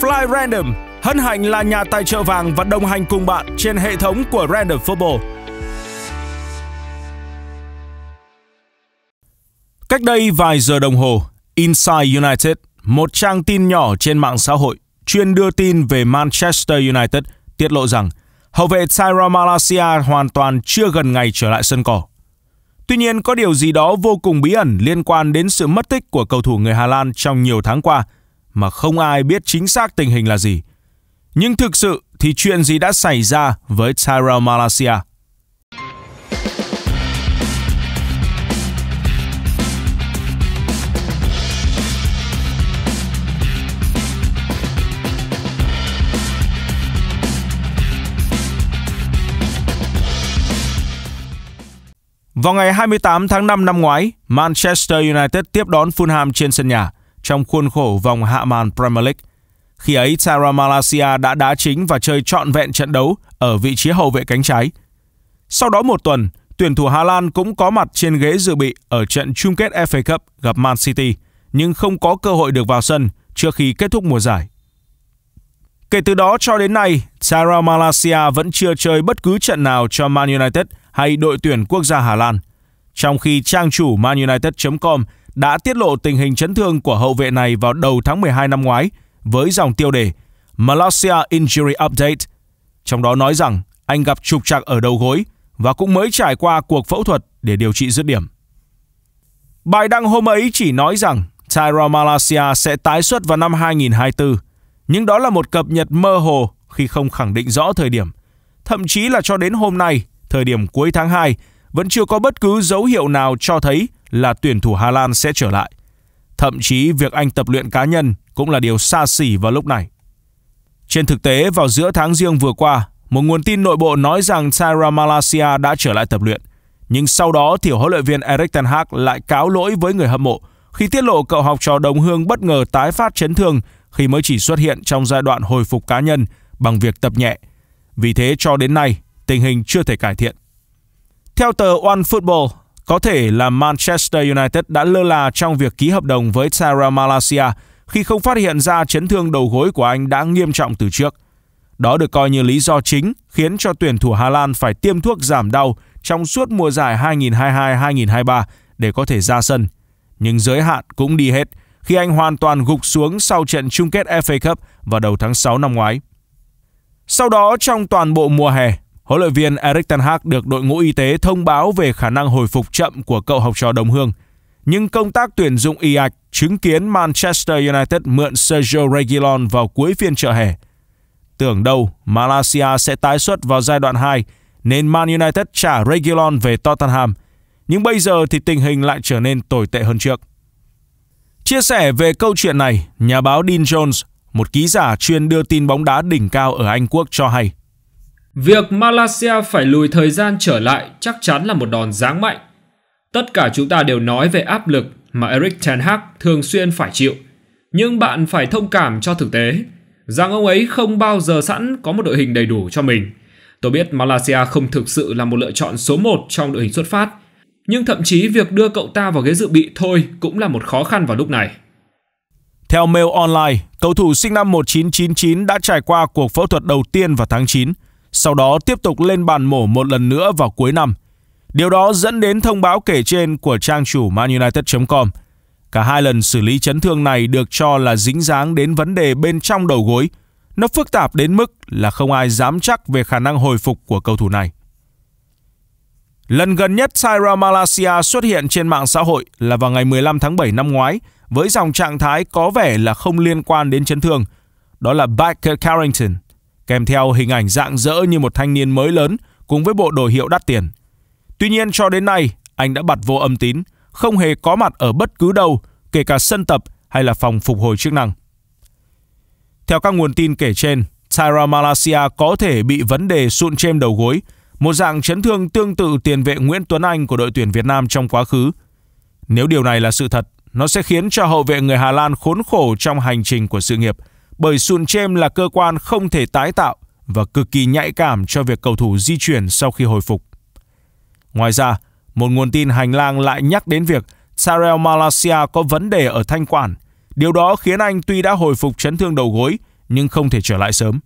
Fly Random hân hạnh là nhà tài trợ vàng và đồng hành cùng bạn trên hệ thống của Random Football. Cách đây vài giờ đồng hồ, Inside United, một trang tin nhỏ trên mạng xã hội chuyên đưa tin về Manchester United, tiết lộ rằng hậu vệ Tyra Malaysia hoàn toàn chưa gần ngày trở lại sân cỏ. Tuy nhiên, có điều gì đó vô cùng bí ẩn liên quan đến sự mất tích của cầu thủ người Hà Lan trong nhiều tháng qua – mà không ai biết chính xác tình hình là gì. Nhưng thực sự thì chuyện gì đã xảy ra với Tyrell Malaysia? Vào ngày 28 tháng 5 năm ngoái, Manchester United tiếp đón Fulham trên sân nhà trong khuôn khổ vòng hạ màn Premier League. Khi ấy, Tara Malaysia đã đá chính và chơi trọn vẹn trận đấu ở vị trí hậu vệ cánh trái. Sau đó một tuần, tuyển thủ Hà Lan cũng có mặt trên ghế dự bị ở trận chung kết FA Cup gặp Man City, nhưng không có cơ hội được vào sân trước khi kết thúc mùa giải. Kể từ đó cho đến nay, Tara Malaysia vẫn chưa chơi bất cứ trận nào cho Man United hay đội tuyển quốc gia Hà Lan. Trong khi trang chủ manunited.com đã tiết lộ tình hình chấn thương của hậu vệ này vào đầu tháng 12 năm ngoái với dòng tiêu đề Malaysia Injury Update, trong đó nói rằng anh gặp trục trặc ở đầu gối và cũng mới trải qua cuộc phẫu thuật để điều trị dứt điểm. Bài đăng hôm ấy chỉ nói rằng Tyra Malaysia sẽ tái xuất vào năm 2024, nhưng đó là một cập nhật mơ hồ khi không khẳng định rõ thời điểm. Thậm chí là cho đến hôm nay, thời điểm cuối tháng 2, vẫn chưa có bất cứ dấu hiệu nào cho thấy là tuyển thủ Hà Lan sẽ trở lại. Thậm chí việc anh tập luyện cá nhân cũng là điều xa xỉ vào lúc này. Trên thực tế, vào giữa tháng riêng vừa qua, một nguồn tin nội bộ nói rằng Tyra Malaysia đã trở lại tập luyện. Nhưng sau đó thì huấn luyện viên Erik Ten Hag lại cáo lỗi với người hâm mộ khi tiết lộ cậu học trò đồng hương bất ngờ tái phát chấn thương khi mới chỉ xuất hiện trong giai đoạn hồi phục cá nhân bằng việc tập nhẹ. Vì thế cho đến nay, tình hình chưa thể cải thiện. Theo tờ One Football, có thể là Manchester United đã lơ là trong việc ký hợp đồng với Tara Malaysia khi không phát hiện ra chấn thương đầu gối của anh đã nghiêm trọng từ trước. Đó được coi như lý do chính khiến cho tuyển thủ Hà Lan phải tiêm thuốc giảm đau trong suốt mùa giải 2022-2023 để có thể ra sân. Nhưng giới hạn cũng đi hết khi anh hoàn toàn gục xuống sau trận chung kết FA Cup vào đầu tháng 6 năm ngoái. Sau đó trong toàn bộ mùa hè, Huấn luyện viên Erik Ten Hag được đội ngũ y tế thông báo về khả năng hồi phục chậm của cậu học trò đồng hương. Nhưng công tác tuyển dụng y ạch chứng kiến Manchester United mượn Sergio Reguilon vào cuối phiên chợ hè. Tưởng đâu Malaysia sẽ tái xuất vào giai đoạn 2 nên Man United trả Reguilon về Tottenham. Nhưng bây giờ thì tình hình lại trở nên tồi tệ hơn trước. Chia sẻ về câu chuyện này, nhà báo Dean Jones, một ký giả chuyên đưa tin bóng đá đỉnh cao ở Anh Quốc cho hay – Việc Malaysia phải lùi thời gian trở lại chắc chắn là một đòn giáng mạnh. Tất cả chúng ta đều nói về áp lực mà Eric Ten Hag thường xuyên phải chịu. Nhưng bạn phải thông cảm cho thực tế rằng ông ấy không bao giờ sẵn có một đội hình đầy đủ cho mình. Tôi biết Malaysia không thực sự là một lựa chọn số 1 trong đội hình xuất phát, nhưng thậm chí việc đưa cậu ta vào ghế dự bị thôi cũng là một khó khăn vào lúc này. Theo Mail Online, cầu thủ sinh năm 1999 đã trải qua cuộc phẫu thuật đầu tiên vào tháng 9 sau đó tiếp tục lên bàn mổ một lần nữa vào cuối năm. Điều đó dẫn đến thông báo kể trên của trang chủ manunited.com. Cả hai lần xử lý chấn thương này được cho là dính dáng đến vấn đề bên trong đầu gối. Nó phức tạp đến mức là không ai dám chắc về khả năng hồi phục của cầu thủ này. Lần gần nhất Tyra Malaysia xuất hiện trên mạng xã hội là vào ngày 15 tháng 7 năm ngoái với dòng trạng thái có vẻ là không liên quan đến chấn thương. Đó là Baker Carrington – kèm theo hình ảnh dạng dỡ như một thanh niên mới lớn cùng với bộ đồ hiệu đắt tiền. Tuy nhiên cho đến nay, anh đã bật vô âm tín, không hề có mặt ở bất cứ đâu, kể cả sân tập hay là phòng phục hồi chức năng. Theo các nguồn tin kể trên, Tyra Malaysia có thể bị vấn đề sụn chêm đầu gối, một dạng chấn thương tương tự tiền vệ Nguyễn Tuấn Anh của đội tuyển Việt Nam trong quá khứ. Nếu điều này là sự thật, nó sẽ khiến cho hậu vệ người Hà Lan khốn khổ trong hành trình của sự nghiệp – bởi sụn chêm là cơ quan không thể tái tạo và cực kỳ nhạy cảm cho việc cầu thủ di chuyển sau khi hồi phục. Ngoài ra, một nguồn tin hành lang lại nhắc đến việc Sarel Malaysia có vấn đề ở thanh quản. Điều đó khiến anh tuy đã hồi phục chấn thương đầu gối nhưng không thể trở lại sớm.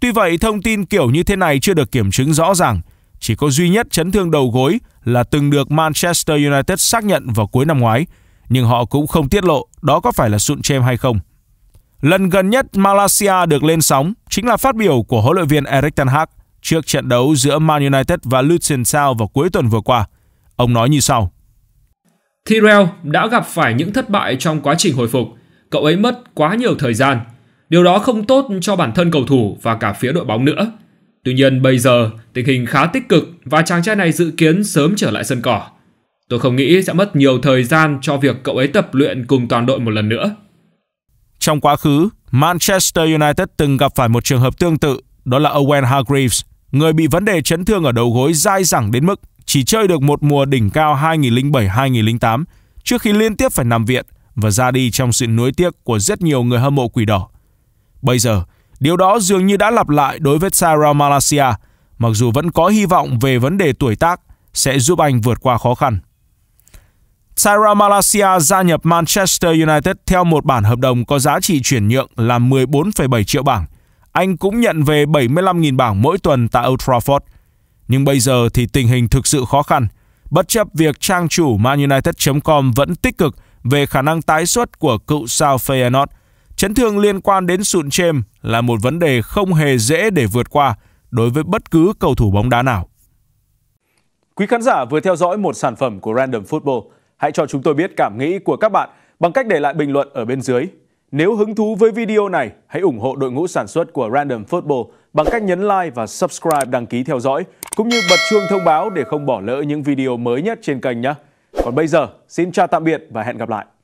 Tuy vậy, thông tin kiểu như thế này chưa được kiểm chứng rõ ràng. Chỉ có duy nhất chấn thương đầu gối là từng được Manchester United xác nhận vào cuối năm ngoái, nhưng họ cũng không tiết lộ đó có phải là sụn chêm hay không. Lần gần nhất Malaysia được lên sóng chính là phát biểu của huấn luyện viên Eric Ten Hag trước trận đấu giữa Man United và Luton Town vào cuối tuần vừa qua. Ông nói như sau. Tyrell đã gặp phải những thất bại trong quá trình hồi phục. Cậu ấy mất quá nhiều thời gian. Điều đó không tốt cho bản thân cầu thủ và cả phía đội bóng nữa. Tuy nhiên bây giờ tình hình khá tích cực và chàng trai này dự kiến sớm trở lại sân cỏ. Tôi không nghĩ sẽ mất nhiều thời gian cho việc cậu ấy tập luyện cùng toàn đội một lần nữa. Trong quá khứ, Manchester United từng gặp phải một trường hợp tương tự, đó là Owen Hargreaves, người bị vấn đề chấn thương ở đầu gối dai dẳng đến mức chỉ chơi được một mùa đỉnh cao 2007-2008 trước khi liên tiếp phải nằm viện và ra đi trong sự nuối tiếc của rất nhiều người hâm mộ quỷ đỏ. Bây giờ, điều đó dường như đã lặp lại đối với Sarah Malaysia, mặc dù vẫn có hy vọng về vấn đề tuổi tác sẽ giúp anh vượt qua khó khăn. Tyra Malaysia gia nhập Manchester United theo một bản hợp đồng có giá trị chuyển nhượng là 14,7 triệu bảng. Anh cũng nhận về 75.000 bảng mỗi tuần tại Old Trafford. Nhưng bây giờ thì tình hình thực sự khó khăn. Bất chấp việc trang chủ manunited.com vẫn tích cực về khả năng tái xuất của cựu sao Feyenoord, chấn thương liên quan đến sụn chêm là một vấn đề không hề dễ để vượt qua đối với bất cứ cầu thủ bóng đá nào. Quý khán giả vừa theo dõi một sản phẩm của Random Football – Hãy cho chúng tôi biết cảm nghĩ của các bạn bằng cách để lại bình luận ở bên dưới. Nếu hứng thú với video này, hãy ủng hộ đội ngũ sản xuất của Random Football bằng cách nhấn like và subscribe đăng ký theo dõi, cũng như bật chuông thông báo để không bỏ lỡ những video mới nhất trên kênh nhé. Còn bây giờ, xin chào tạm biệt và hẹn gặp lại.